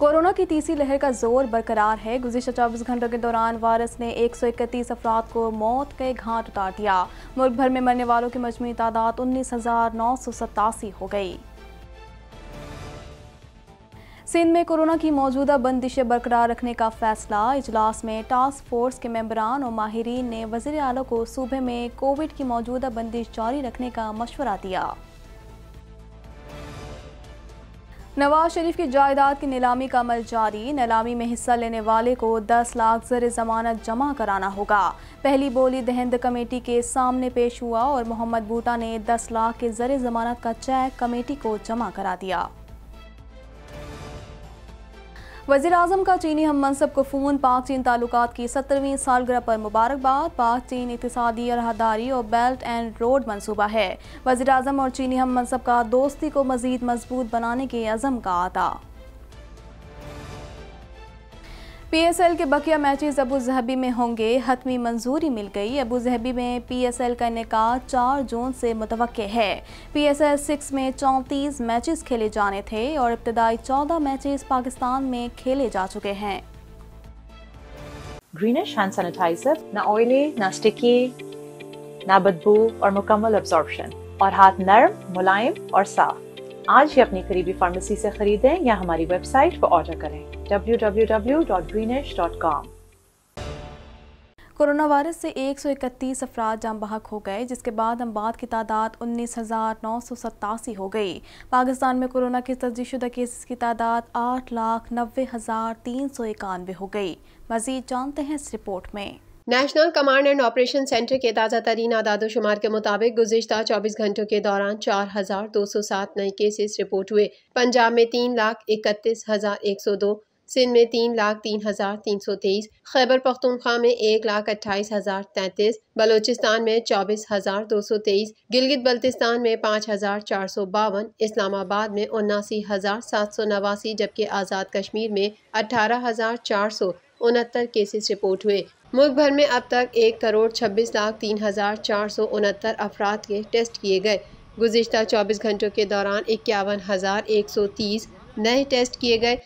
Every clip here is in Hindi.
कोरोना की तीसरी लहर का जोर बरकरार है गुजशत चौबीस घंटों के दौरान वायरस ने एक सौ इकतीस अफराद को मौत के घाट उतार दिया मुल्क भर में मरने वालों की मजमू तादाद उन्नीस हजार नौ सौ सतासी हो गई सिंध में कोरोना की मौजूदा बंदिशें बरकरार रखने का फैसला इजलास में टास्क फोर्स के मेम्बरान और माहरीन ने वजीर अला को सूबे में कोविड की मौजूदा बंदिश जारी रखने का मशवरा दिया नवाज शरीफ की जायदाद की नीलामी का अमल जारी नीलामी में हिस्सा लेने वाले को 10 लाख जर जमानत जमा कराना होगा पहली बोली दहेंद कमेटी के सामने पेश हुआ और मोहम्मद बूटा ने 10 लाख के जर जमानत का चेक कमेटी को जमा करा दिया वजीर अजम का चीनी हम मनसब को फ़ोन पाक चीन ताल्लुक की सत्तरवीं सालगरह पर मुबारकबाद पाक चीन इकतदी राहदारी और बेल्ट एंड रोड मनसूबा है वजी अजम और चीनी हम मनसब का दोस्ती को मज़ीद मजबूत बनाने के अज़म का आता पीएसएल के बकिया मैचेस अबू जहबी में होंगे हतमी मंजूरी मिल गई अबू जहबी में पीएसएल का इनका चार जून से मुतव है पीएसएल सिक्स में चौंतीस मैचेस खेले जाने थे और इब्तदाई चौदह मैचेस पाकिस्तान में खेले जा चुके हैं ग्रीनिश हैंड सैनिटाइजर ना ऑयली ना स्टिकी ना बदबू और मुकम्मल और हाथ नर्म मुलायम और साफ आज ही अपनी करीबी फार्मेसी से खरीदें या हमारी वेबसाइट पर ऑर्डर करें www.greenish.com कोरोना वायरस से 131 अफराद जाम बहक हो गए जिसके बाद अम्बाद की तादाद उन्नीस हज़ार नौ सौ सतासी हो गई पाकिस्तान में कोरोना के तजीशुदा केसेस की तादाद आठ लाख नबे हज़ार तीन सौ इक्यानवे हो गई मज़ीद जानते हैं इस रिपोर्ट में national command and operation centre के ताज़ा तरीन आदादोशुमार के मुताबिक गुजशत 24 घंटों के दौरान 4,207 नए केसेस रिपोर्ट हुए पंजाब में तीन लाख इकतीस हज़ार एक सौ दो सिंध में तीन लाख तीन हज़ार तीन सौ तेईस खैबर पख्तनख्वा में एक लाख अट्ठाईस हज़ार तैतीस बलोचिस्तान में चौबीस हज़ार दो सौ तेईस गिलगित बल्तिस्तान में पाँच हज़ार चार सौ बावन इस्लामाबाद में उन्नासी हज़ार सात सौ नवासी जबकि आज़ाद कश्मीर में अठारह हज़ार चार सौ उनहत्तर केसेस रिपोर्ट हुए मुल्क भर में अब तक एक करोड़ छब्बीस लाख तीन हज़ार चार सौ उनहत्तर अफराद के टेस्ट किए गए गुजशत चौबीस घंटों के दौरान इक्यावन हज़ार एक सौ तीस नए टेस्ट किए गए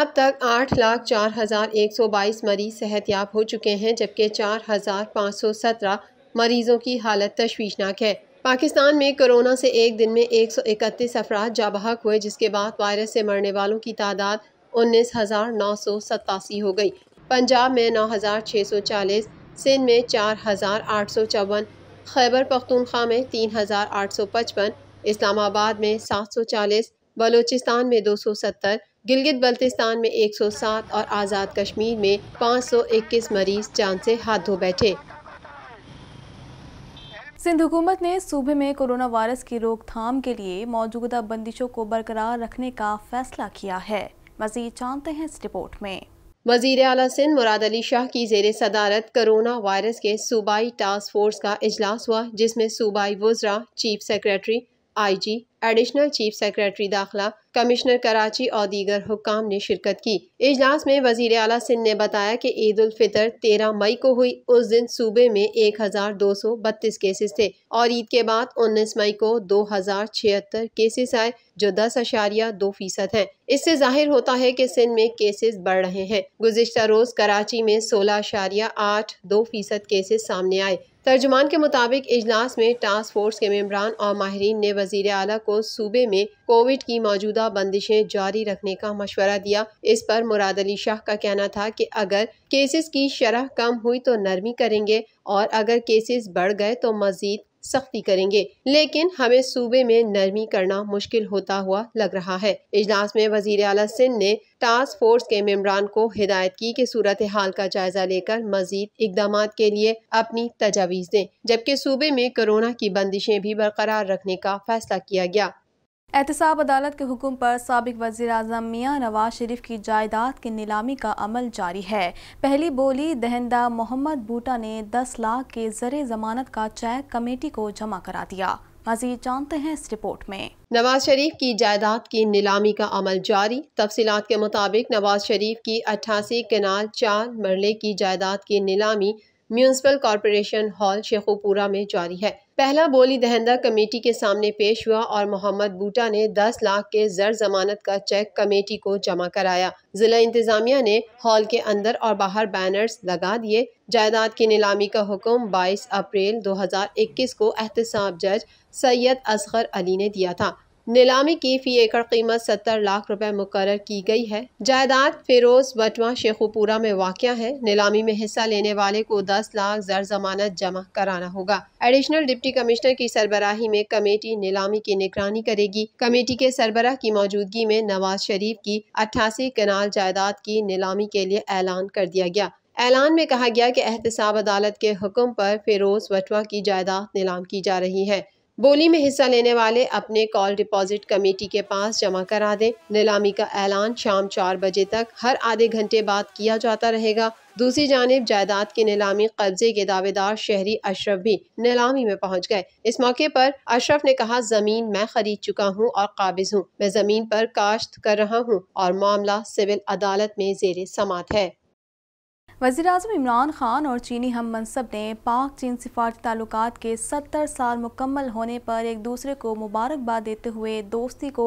अब तक आठ लाख चार हज़ार एक सौ बाईस मरीज सेहतियाब हो चुके हैं जबकि चार हज़ार पाँच सौ सत्रह मरीजों की हालत तशवीशनाक है पाकिस्तान में कोरोना से एक दिन में एक सौ इकतीस अफराद जाबहक हुए जिसके बाद वायरस से मरने वालों की तादाद उन्नीस हज़ार नौ सौ सतासी हो गई पंजाब में चालीस सिंध में चार खैबर पख्तूनख्वा में 3,855, इस्लामाबाद में 740, बलूचिस्तान में 270, गिलगित बल्तिस्तान में 107 और आज़ाद कश्मीर में 521 मरीज जान से हाथ धो बैठे सिंध हुकूमत ने सूबे में कोरोना वायरस की रोकथाम के लिए मौजूदा बंदिशों को बरकरार रखने का फैसला किया है मजीद जानते हैं इस रिपोर्ट में वजीर अला सिंध मुराद अली शाह की जेर सदारत करोना वायरस के सूबाई टास्क फोर्स का अजलास हुआ जिसमें सूबाई वज्रा chief secretary IG, additional chief secretary दाखिला कमिश्नर कराची और दीगर हुकाम ने शिरकत की इजलास में वजीर अला सिंह ने बताया कि ईद उल फितर तेरह मई को हुई उस दिन सूबे में एक हजार दो सौ बत्तीस केसेस थे और ईद के बाद उन्नीस मई को दो हजार छिहत्तर केसेस आए जो दस अशारिया दो फीसद है इससे जाहिर होता है कि सिंध में केसेस बढ़ रहे हैं गुजशत रोज कराची में सोलह अशारिया आठ दो फीसद केसेस सामने आए तर्जुमान के मुताबिक इजलास में टास्क फोर्स के मेम्बरान और माहरीन ने वजीर अला को सूबे में कोविड की मौजूदा बंदिशें जारी रखने का मशवरा दिया इस पर मुराद अली शाह का कहना था कि अगर केसेस की शरह कम हुई तो नरमी करेंगे और अगर केसेस बढ़ गए तो मजीद सख्ती करेंगे लेकिन हमें सूबे में नरमी करना मुश्किल होता हुआ लग रहा है इजलास में वजीर अला सिंह ने टास्क फोर्स के मम्बरान को हिदायत की कि सूरत हाल का जायजा लेकर मजीद इकदाम के लिए अपनी तजावीज़ दें जबकि सूबे में कोरोना की बंदिशें भी बरकरार रखने का फैसला किया गया एहतसाब अदालत के हुक्म पर सबक वजी अजम मियाँ नवाज शरीफ की जायदाद की नीलामी का अमल जारी है पहली बोली दहंदा मोहम्मद बूटा ने 10 लाख के जर जमानत का चेक कमेटी को जमा करा दिया मजीद जानते हैं इस रिपोर्ट में नवाज शरीफ की जायदाद की नीलामी का अमल जारी तफसीत के मुताबिक नवाज शरीफ की अट्ठासी कनाल चार मरले की जायदाद की नीलामी म्यूनसिपल कॉरपोरेशन हॉल शेखोपुरा में जारी है पहला बोली दहंदा कमेटी के सामने पेश हुआ और मोहम्मद बूटा ने 10 लाख के जर जमानत का चेक कमेटी को जमा कराया जिला इंतजामिया ने हॉल के अंदर और बाहर बैनर्स लगा दिए जायदाद की नीलामी का हुक्म 22 अप्रैल 2021 को एहतसाब जज सैयद असगर अली ने दिया था नीलामी की फी एकड़ कीमत सत्तर लाख रुपए मुकर की गई है जायदाद फिरोज बटवा शेखुपुरा में वाक़ है नीलामी में हिस्सा लेने वाले को दस लाख जर जमानत जमा कराना होगा एडिशनल डिप्टी कमिश्नर की सरबराही में कमेटी नीलामी की निगरानी करेगी कमेटी के सरबराह की मौजूदगी में नवाज शरीफ की अट्ठासी कनाल जायदाद की नीलामी के लिए ऐलान कर दिया गया ऐलान में कहा गया कि एहतसाब अदालत के हुक्म पर फिरोज वटवा की जायदाद नीलाम की जा रही है बोली में हिस्सा लेने वाले अपने कॉल डिपॉजिट कमेटी के पास जमा करा दें नीलामी का ऐलान शाम चार बजे तक हर आधे घंटे बाद किया जाता रहेगा दूसरी जानब जायदाद की नीलामी कब्जे के दावेदार शहरी अशरफ भी नीलामी में पहुंच गए इस मौके पर अशरफ ने कहा जमीन मैं खरीद चुका हूं और काबिज हूं मैं जमीन पर काश्त कर रहा हूं और मामला सिविल अदालत में जेर समात है वजी अजम इमरान खान और चीनी हम मनसब ने पाक चीन सिफारती ताल्लुक के सत्तर साल मुकम्मल होने पर एक दूसरे को मुबारकबाद देते हुए दोस्ती को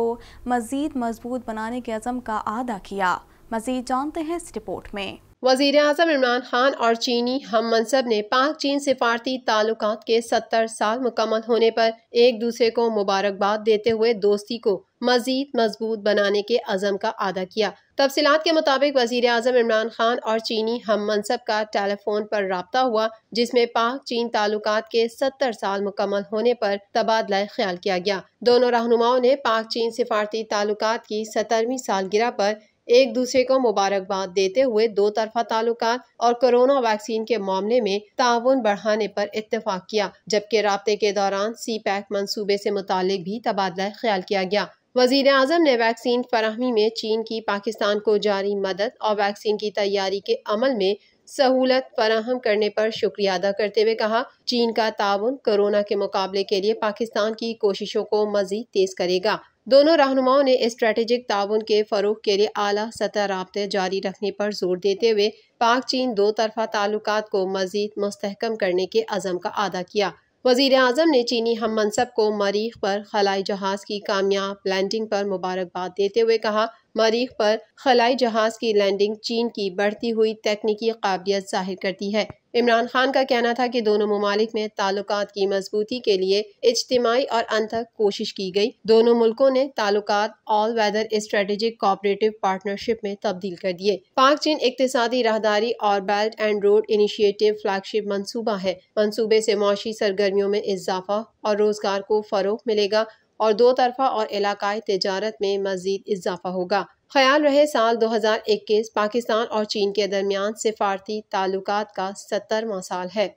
मज़ीद मजबूत बनाने के अज़म का अहदा किया मज़ीद जानते हैं इस रिपोर्ट में वजीर अजम इमरान खान और चीनी हम मनसब ने पाक चीन सिफारती ताल्लुक के सत्तर साल मुकम्मल होने पर एक दूसरे को मुबारकबाद देते हुए दोस्ती को मजीद मजबूत बनाने के अज़म का अदा किया तफसीत के मुताबिक वजीर अजम इमरान खान और चीनी हम मनसब का टेलीफोन पर रबता हुआ जिसमें पाक चीन ताल्लुक के सत्तर साल मुकम्मल होने पर तबादला ख्याल किया गया दोनों रहनुमाओं ने पाक चीन सिफारती ताल्लुक की सत्तरवीं सालगिरह पर एक दूसरे को मुबारकबाद देते हुए दो तरफा ताल्लुक और कोरोना वैक्सीन के मामले में ताउन बढ़ाने पर इतफाक किया जबकि रबते के दौरान सी पैक मनसूबे से मुतल भी तबादला ख्याल किया गया वजीर अजम ने वैक्सीन फराहमी में चीन की पाकिस्तान को जारी मदद और वैक्सीन की तैयारी के अमल में सहूलत फराहम करने पर शुक्रिया अदा करते हुए कहा चीन का ताउन कोरोना के मुकाबले के लिए पाकिस्तान की कोशिशों को मजीद तेज करेगा दोनों रहनुमाओं ने स्ट्रेटेजिक ताउन के फरोग के लिए अली सतह रबते जारी रखने पर जोर देते हुए पाक चीन दो तरफा ताल्लुक को मजीद मस्तकम करने के अज़म का अदा किया वजीर अजम ने चीनी हम मनसब को मरीख पर खलाई जहाज़ की कामयाब लैंडिंग पर मुबारकबाद देते हुए कहा मरीख पर खलाई जहाज की लैंडिंग चीन की बढ़ती हुई तकनीकी काबिलियत जाहिर करती है इमरान खान का कहना था कि दोनों ममालिक में ताल्लुक की मजबूती के लिए इज्तमाही और अनथक कोशिश की गई दोनों मुल्कों ने ताल्लुक all weather strategic cooperative partnership में तब्दील कर दिए पाक चीन इकतदी राहदारी और belt and road initiative flagship मनसूबा है मनसूबे से मुशी सरगर्मियों में इजाफा और रोजगार को फरोग मिलेगा और दो तरफा और इलाकई तजारत में मजीद इजाफा होगा ख्याल रहे साल 2021 पाकिस्तान और चीन के दरमियान सिफारती ताल्लुक का सत्तरवा साल है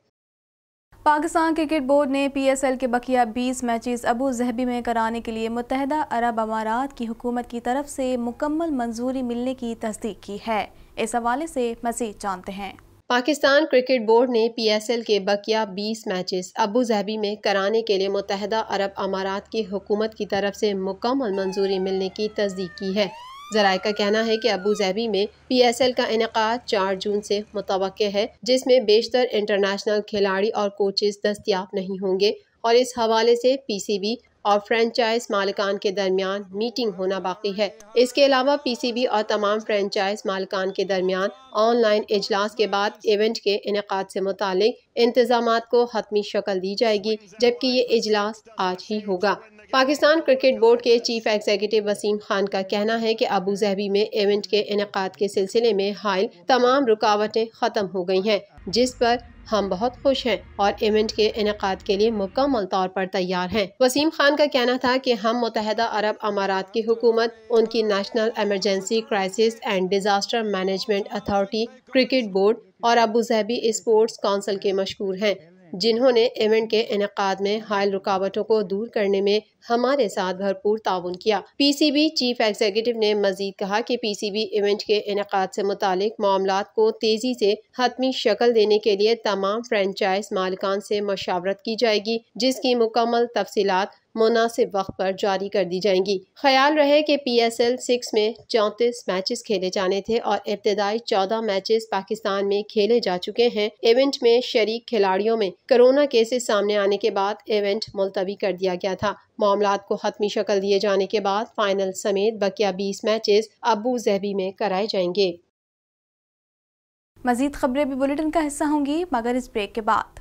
पाकिस्तान क्रिकेट बोर्ड ने पीएसएल के बकिया 20 मैचेस अबू जहबी में कराने के लिए मुतहदा अरब अमारात की हुकूमत की तरफ से मुकम्मल मंजूरी मिलने की तस्दीक की है इस हवाले से मजीद जानते हैं पाकिस्तान क्रिकेट बोर्ड ने पीएसएल के बकिया 20 मैचेस अबू धाबी में कराने के लिए मुतहदा अरब अमारात की हुकूमत की तरफ से मुकम्मल मंजूरी मिलने की तस्दीक की है जराये का कहना है कि अबू धाबी में पी एस एल का इनका चार जून से मुतव है जिसमें बेशतर इंटरनेशनल खिलाड़ी और कोचेज दस्तियाब नहीं होंगे और इस हवाले से पी सी बी और फ्रेंचाइज मालिकान के दरमियान मीटिंग होना बाकी है इसके अलावा पीसीबी और तमाम फ्रेंचाइज मालिकान के दरमियान ऑनलाइन इजलास के बाद इवेंट के इनका से मुतल इंतजाम को हतमी शक्ल दी जाएगी जबकि ये इजलास आज ही होगा पाकिस्तान क्रिकेट बोर्ड के चीफ एग्जीक्यूटिव वसीम खान का कहना है कि अबू जहबी में इवेंट के इनका के सिलसिले में हायल तमाम रुकावटें ख़त्म हो गई हैं जिस पर हम बहुत खुश हैं और इवेंट के इनका के लिए मुकम्मल तौर पर तैयार हैं वसीम खान का कहना था कि हम मुतहदा अरब अमारात की हुकूमत उनकी national emergency crisis and disaster management authority cricket board और अबू जहबी स्पोर्ट्स काउंसिल के मशहूर हैं जिन्होंने इवेंट के इनका में हायल रुकावटों को दूर करने में हमारे साथ भरपूर ताउन किया पीसीबी चीफ एग्जीक्यूटिव ने मजीद कहा कि पीसीबी इवेंट के इनका से मुतक मामला को तेजी से हतमी शक्ल देने के लिए तमाम फ्रेंचाइज मालिकान से मशावरत की जाएगी जिसकी मुकम्मल तफसीत मुनासिब वक्त पर जारी कर दी जाएंगी ख्याल रहे कि पी एस एल सिक्स में चौंतीस मैचेस खेले जाने थे और इब्तदाई चौदह मैचेस पाकिस्तान में खेले जा चुके हैं इवेंट में शरीक खिलाड़ियों में कोरोना केसेस सामने आने के बाद इवेंट मुलतवी कर दिया गया था मामला को हतमी शक्ल दिए जाने के बाद फाइनल समेत बकिया बीस मैचेस अबू जहबी में कराए जाएंगे मजीद खबरें भी बुलेटिन का हिस्सा होंगी मगर इस ब्रेक के बाद